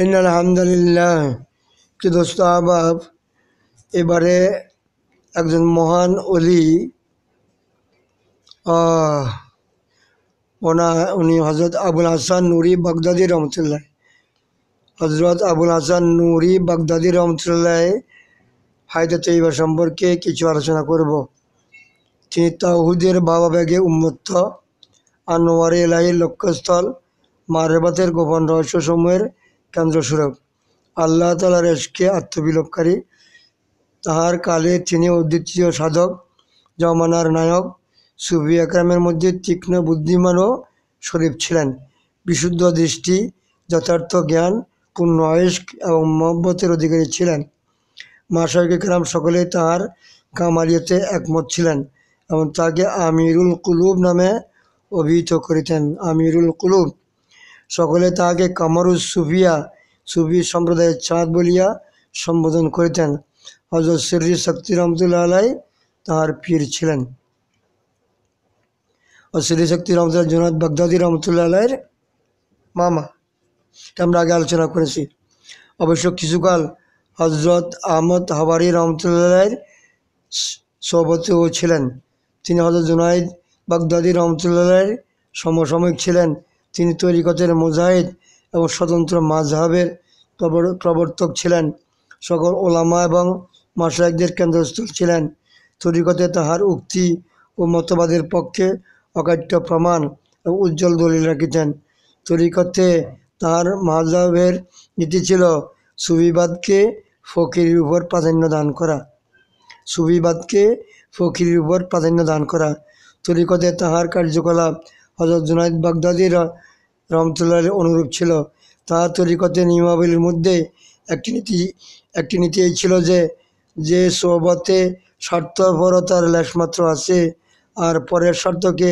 in আলহামদুলিল্লাহ কি দোস্ত আহবাব এবারে একজন মহান অলি ওনা উনি হজরত আবুল হাসান নুরি বাগদাদি রহমতুল্লাহ হজরত আবুল হাসান নুরি বাগদাদি রহমতুল্লাহ হায়দা তৈবা সম্পর্কে কিছু আলোচনা করব তিনি তাহুদের বাবা বেগে উন্মুক্ত আনোয়ারি এলাহির লক্ষ্যস্থল মারেবাতের গোপন রহস্যসমূহের কেন্দ্রস্বরূপ আল্লাহ তালার এসকে আত্মবিলোপকারী তাহার কালে তিনি অদ্বিতীয় সাধক জমানার নায়ক সুফি একরামের মধ্যে তীক্ষ্ণ বুদ্ধিমান ও শরীফ ছিলেন বিশুদ্ধ দৃষ্টি যথার্থ জ্ঞান পূর্ণ আয়স্ক এবং মহব্বতের অধিকারী ছিলেন মাসাইক কেরাম সকলে তাহার কামালিয়াতে একমত ছিলেন এবং তাকে আমিরুল কুলুব নামে অভিহিত করিতেন আমিরুল কুলুব সকলে তাহাকে কামারুজ সুফিয়া সুফি সম্প্রদায়ের চাঁদ বলিয়া সম্বোধন করিতেন হজরত শ্রী শক্তি রহমতুল্লাহ আলাই তাহার পীর ছিলেন ও শক্তি রহমতুল্লাহ জোনাদ বাগদাদি রহমতুল্লাহ আলাইয়ের মামা আমরা আগে আলোচনা করেছি অবশ্য কিছুকাল হজরত আহমদ হাবারি রহমতুল্লাহ সভাপতিও ছিলেন তিনি হজরত জুনাইদ বাগদাদি রহমতুল্লাহ সমসাময়িক ছিলেন তিনি তরিকতের মুজাহিদ এবং স্বতন্ত্র মাঝহাবের প্রবর্তক ছিলেন সকল ওলামা এবং মাসায়কদের কেন্দ্রস্থল ছিলেন তরিকতে তাহার উক্তি ও মতবাদের পক্ষে অকাট্য প্রমাণ ও উজ্জ্বল দলিল রাখিতেন তরিকতে তাহার মাঝহাবের নীতি ছিল সুবিবাদকে ফকিরের উপর প্রাধান্য দান করা সুবিবাদকে ফকিরের উপর প্রাধান্য দান করা তরিকতে তাহার কার্যকলাপ হজরত জুনাইদ বাগদাদির রহমতুল্লাহ অনুরূপ ছিল তাহার তরিকতে নিয়মাবলীর মধ্যে একটি নীতি একটি নীতি এই ছিল যে যে সোহবতে স্বার্থপরতার লেশমাত্র আছে আর পরের স্বার্থকে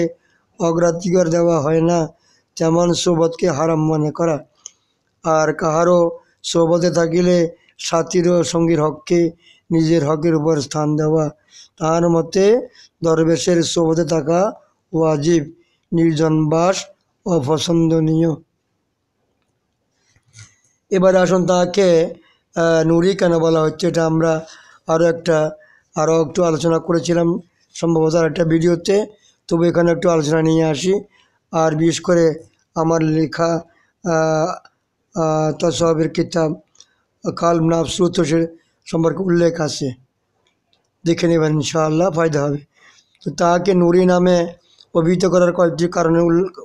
অগ্রাধিকার দেওয়া হয় না যেমন সোহবতকে হারাম মনে করা আর কাহারও সোহবতে থাকিলে সাথীর ও সঙ্গীর হককে নিজের হকের উপর স্থান দেওয়া তাহার মতে দরবেশের সোহবতে থাকা ওয়াজিব নির্জন বাস অপছন্দনীয় এবার আসুন তাকে নুরি কেন বলা হচ্ছে এটা আমরা আরও একটা আরও একটু আলোচনা করেছিলাম সম্ভবত আর একটা ভিডিওতে তবু এখানে একটু আলোচনা নিয়ে আসি আর বিশেষ করে আমার লেখা তসবের কিতাব কাল নাফ স্রোতসের সম্পর্কে উল্লেখ আছে দেখে নেবেন ইনশাআল্লাহ ফায়দা হবে তো তাকে নুরি নামে অভিহিত করার কয়েকটি কারণে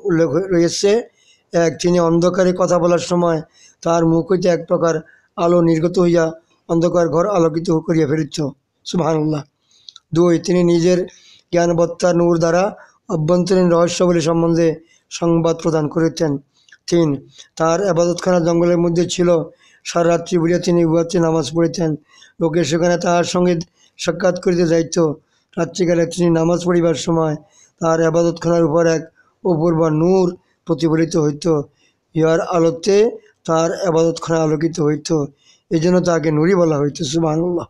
উল্লেখ রয়েছে এক তিনি অন্ধকারে কথা বলার সময় তার মুখ হইতে এক প্রকার আলো নির্গত হইয়া অন্ধকার ঘর আলোকিত করিয়া ফেলিত সুবাহ দুই তিনি নিজের জ্ঞানবত্তার নূর দ্বারা অভ্যন্তরীণ রহস্যগুলি সম্বন্ধে সংবাদ প্রদান করিতেন তিন তার আবাদতখানা জঙ্গলের মধ্যে ছিল সারা রাত্রি তিনি উভয় নামাজ পড়িতেন লোকে সেখানে তাহার সঙ্গে সাক্ষাৎ করিতে যাইত রাত্রিকালে তিনি নামাজ পড়িবার সময় তার আবাদতখানার উপর এক অপূর্ব নূর প্রতিফলিত হইত ইহার আলোতে তার আবাদতখানা আলোকিত হইত এই জন্য তাকে নুরি বলা হইত সুবাহান্লাহ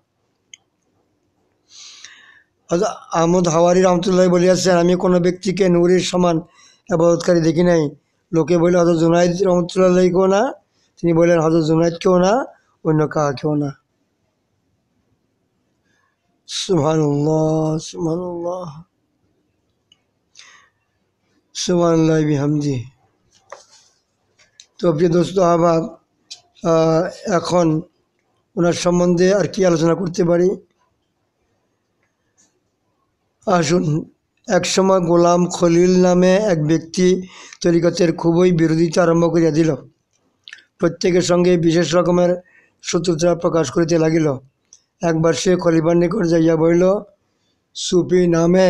আহমদ হাওয়ারি রহমতুল্লাহ বলিয়াছেন আমি কোনো ব্যক্তিকে নুরির সমান আবাদতকারী দেখি নাই লোকে বলে হজর জুনাইদ কেউ না তিনি বললেন জুনাইদ কেউ না অন্য কেউ না সুবহানাল্লাহ সুবহানাল্লাহ सुबह बिहामजी তো প্রিয় দোস্ত আহবাব এখন ওনার সম্বন্ধে আর কি আলোচনা করতে পারি আসুন একসময় গোলাম খলিল নামে এক ব্যক্তি তরিকতের খুবই বিরোধিতা আরম্ভ করিয়া দিল প্রত্যেকের সঙ্গে বিশেষ রকমের শত্রুতা প্রকাশ করিতে লাগিল একবার সে খলিফার নিকট যাইয়া বলিল সুপি নামে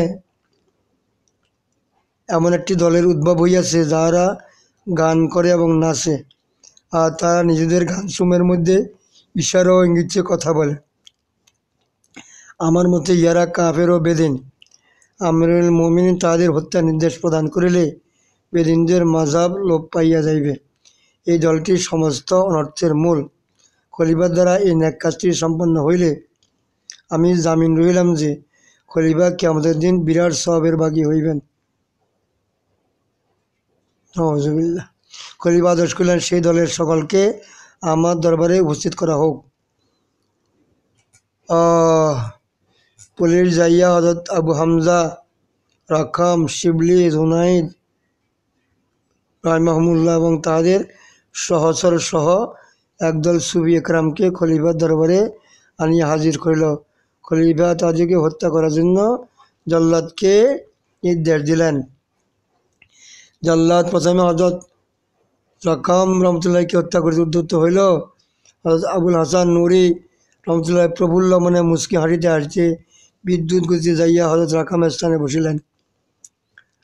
এমন একটি দলের উদ্ভব হইয়াছে যাহারা গান করে এবং নাচে আর তারা নিজেদের গান সুমের মধ্যে ইশারা ও ইঙ্গিতে কথা বলে আমার মতে ইয়ারা কাফের ও বেদিন আমরুল মমিন তাদের হত্যা নির্দেশ প্রদান করিলে বেদিনদের মাজাব লোপ পাইয়া যাইবে এই দলটি সমস্ত অনর্থের মূল খলিবার দ্বারা এই ন্যাক কাজটি সম্পন্ন হইলে আমি জামিন রইলাম যে খলিবা কে আমাদের দিন বিরাট সবের বাগী হইবেন নজবিল্লা খলিফা দশকুলের সেই দলের সকলকে আমার দরবারে উপস্থিত করা হোক পুলিশ জাইয়া হজরত আবু হামজা রাখাম শিবলি জুনাইদ রায় মাহমুল্লাহ এবং তাদের সহচর সহ একদল সুবি একরামকে খলিফার দরবারে আনিয়ে হাজির করিল খলিফা তাদেরকে হত্যা করার জন্য জল্লাদকে নির্দেশ দিলেন জাল্লাদ প্রথমে হজরত রকম রহমতুল্লাহকে হত্যা করতে উদ্যুক্ত হইল হজরত আবুল হাসান নুরি রহমতুল্লাহ প্রফুল্ল মানে মুসকি হাঁটিতে হাঁটছে বিদ্যুৎ গতিতে যাইয়া হজরত রাকামের স্থানে বসিলেন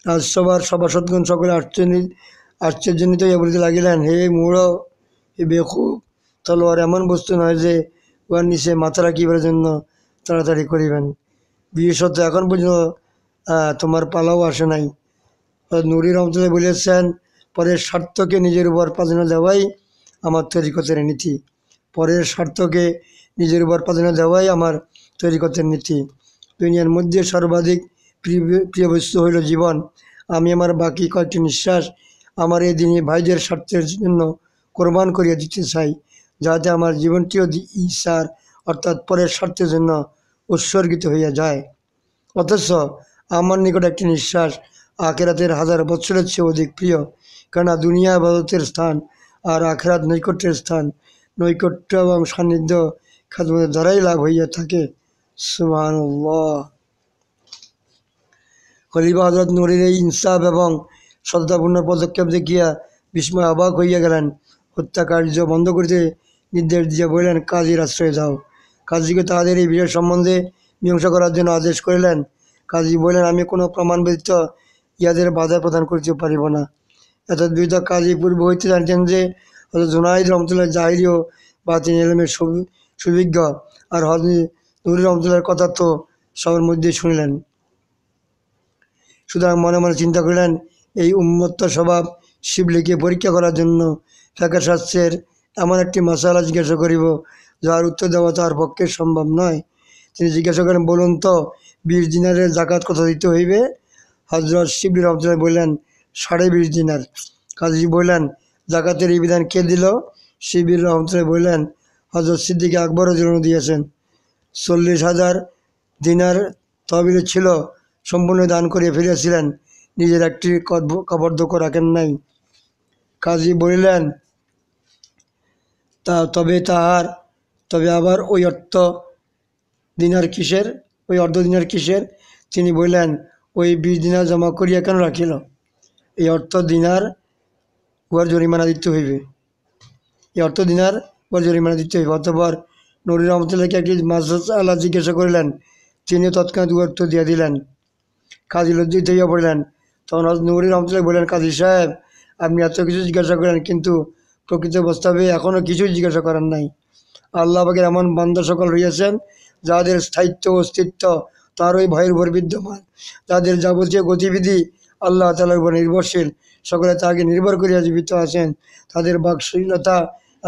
রাজসভার সভাসদগণ সকলে আশ্চর্য আশ্চর্যজনিত ইয়ে বলিতে লাগিলেন হে মূঢ় হে বেকুব তলোয়ার এমন বস্তু নয় যে উহার নিচে মাথা রাখিবার জন্য তাড়াতাড়ি করিবেন বিশেষত এখন পর্যন্ত তোমার পালাও আসে নাই নুরি রহমতুল্লাহ বলেছেন পরের স্বার্থকে নিজের উপর প্রাধান্য দেওয়াই আমার তরিকতের নীতি পরের স্বার্থকে নিজের উপর প্রাধান্য দেওয়াই আমার তরিকতের নীতি দুনিয়ার মধ্যে সর্বাধিক প্রিয় বস্তু হইল জীবন আমি আমার বাকি কয়েকটি নিঃশ্বাস আমার এই দিনে ভাইদের স্বার্থের জন্য কোরবান করিয়া দিতে চাই যাতে আমার জীবনটিও ঈশ্বর অর্থাৎ পরের স্বার্থের জন্য উৎসর্গিত হইয়া যায় অথচ আমার নিকট একটি নিঃশ্বাস আখেরাতের হাজার বৎসরের চেয়ে অধিক প্রিয় কেননা দুনিয়া আবাদতের স্থান আর আখেরাত নৈকট্যের স্থান নৈকট্য এবং সান্নিধ্য খাদমতের দ্বারাই লাভ হইয়া থাকে সুমান খলিফা হজরত এই ইনসাফ এবং শ্রদ্ধাপূর্ণ পদক্ষেপ দেখিয়া বিস্ময় অবাক হইয়া গেলেন হত্যাকার্য বন্ধ করিতে নির্দেশ দিয়ে বললেন কাজীর আশ্রয় যাও কাজীকে তাহাদের এই বিষয় সম্বন্ধে মীমাংসা করার জন্য আদেশ করিলেন কাজী বললেন আমি কোনো প্রমাণ ব্যতীত ইয়াদের বাধা প্রদান করিতে পারিব না এত বিরুদ্ধ কাজে পূর্ব হইতে জানতেন যে হজরত জুনাইদ রহমতুল্লাহ জাহিরিও বা তিনি এলমের সুবিজ্ঞ আর হজরত নুরুল রহমতুল্লাহর কথা তো সবার মধ্যে শুনিলেন সুতরাং মনে মনে চিন্তা করলেন এই উন্মত্ত স্বভাব শিবলিকে পরীক্ষা করার জন্য ফেকা শাস্ত্রের এমন একটি মশালা জিজ্ঞাসা করিব যার উত্তর দেওয়া তার পক্ষে সম্ভব নয় তিনি জিজ্ঞাসা করেন বলুন তো বিশ দিনারের জাকাত কথা দিতে হইবে হজরত শিবলি রহমতুল্লাহ বললেন সাড়ে বিশ দিনার কাজী বললেন জাকাতের এই বিধান কে দিল শিবির রহমতুল্লাহ বললেন হজরত সিদ্দিক আকবর জন্য দিয়েছেন চল্লিশ হাজার দিনার তহবিল ছিল সম্পূর্ণ দান করিয়ে ফিরেছিলেন নিজের একটি কবর্ধক রাখেন নাই কাজী বলিলেন তা তবে তাহার তবে আবার ওই অর্থ দিনার কিসের ওই অর্ধ দিনার কিসের তিনি বললেন ওই বিশ দিনার জমা করিয়া কেন রাখিল এই অর্থ দিনার উহার জরিমানা দিতে হইবে এই অর্থ দিনার উহার জরিমানা দিতে হইবে অতপর নরির রহমতুল্লাহকে একটি মাসুদ আল্লাহ জিজ্ঞাসা করিলেন তিনি তৎক্ষণাৎ অর্থ দিয়া দিলেন কাজী লজ্জিত হইয়া পড়লেন তখন নুরি রহমতুল্লাহ বললেন কাজী সাহেব আপনি এত কিছু জিজ্ঞাসা করেন কিন্তু প্রকৃত অবস্থাবে এখনও কিছুই জিজ্ঞাসা করেন নাই আল্লাহ পাকের এমন বান্ধব সকল রইয়াছেন যাদের স্থায়িত্ব অস্তিত্ব তার ওই ভয়ের উপর বিদ্যমান তাদের যাবতীয় গতিবিধি আল্লাহ তালার উপর নির্ভরশীল সকলে তাকে নির্ভর করিয়া জীবিত আছেন তাদের বাকশীলতা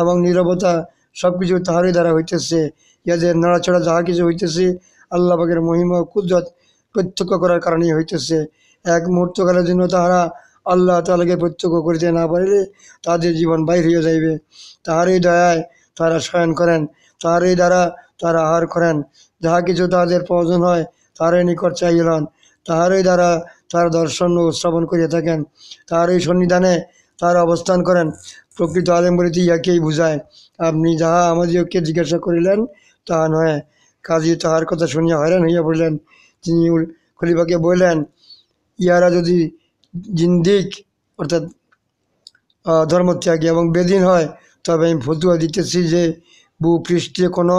এবং নিরবতা সব কিছু তাহারই দ্বারা হইতেছে ইয়াদের নড়াচড়া যাহা কিছু হইতেছে আল্লাহবাগের মহিমা কুদরত প্রত্যক্ষ করার কারণেই হইতেছে এক মুহূর্তকালের জন্য তাহারা আল্লাহ তালাকে প্রত্যক্ষ করিতে না পারিলে তাদের জীবন বাইর হইয়া যাইবে তাহারই দয়ায় তারা শয়ন করেন তাহারই দ্বারা তারা আহার করেন যাহা কিছু তাদের প্রয়োজন হয় তাহারই নিকট চাইলাম তাহারই দ্বারা তার দর্শন উৎস্থাপন করিয়া থাকেন তাহারই সন্নিধানে তার অবস্থান করেন প্রকৃত আলেম বলিতে ইয়াকেই বুঝায় আপনি যাহা আমাদিওকে জিজ্ঞাসা করিলেন তাহা নয় কাজী তাহার কথা শুনিয়া হয়রান হইয়া পড়িলেন তিনি খলিফাকে বললেন ইয়ারা যদি জিন্দিক অর্থাৎ ধর্মত্যাগী এবং বেদিন হয় তবে আমি ফতুয়া দিতেছি যে ভূপৃষ্ঠে কোনো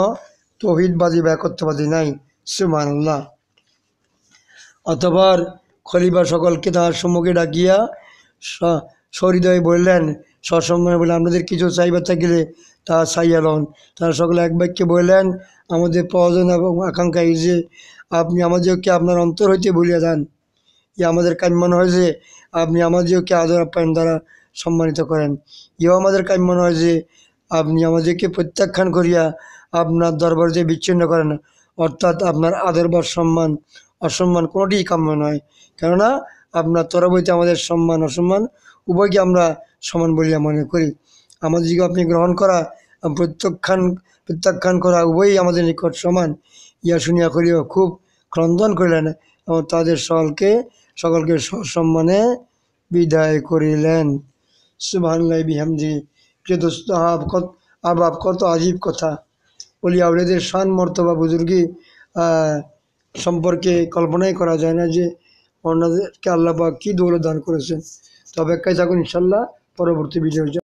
তহিদবাদী বা একত্ববাদী নাই সুমান অতবার খলিফা সকলকে তাহার সম্মুখে ডাকিয়া সহৃদয়ে বললেন সসম্মানে বলে আপনাদের কিছু চাইবার থাকিলে তাহা চাইয়া লন তারা সকলে এক বাক্যে বললেন আমাদের প্রয়োজন এবং আকাঙ্ক্ষা এই যে আপনি আমাদেরকে আপনার অন্তর হইতে বলিয়া দেন ইয়ে আমাদের হয় হয়েছে আপনি আমাদেরকে আদর আপ্যায়ন দ্বারা সম্মানিত করেন ইয়েও আমাদের কাম্যান হয় যে আপনি আমাদেরকে প্রত্যাখ্যান করিয়া আপনার যে বিচ্ছিন্ন করেন অর্থাৎ আপনার আদর বা সম্মান অসম্মান কোনোটিই কাম্য নয় কেননা আপনার তরবইতে আমাদের সম্মান অসম্মান উভয়কে আমরা সমান বলিয়া মনে করি আমাদের যুগে আপনি গ্রহণ করা প্রত্যাখ্যান প্রত্যাখ্যান করা উভয়ই আমাদের নিকট সমান ইয়া শুনিয়া করিয়া খুব ক্রন্দন করিলেন এবং তাদের সকলকে সকলকে সসম্মানে বিদায় করিলেন সুবাহান্লাই বিহামজি প্রিয় দোস্ত কত আবাব কত আজীব কথা বলি আউলেদের শান মর্তবা বুজুর্গি সম্পর্কে কল্পনাই করা যায় না যে অন্যদেরকে আল্লাহ বা কী দৌলত দান করেছেন তবে একাই থাকুন ইনশাল্লাহ পরবর্তী ভিডিও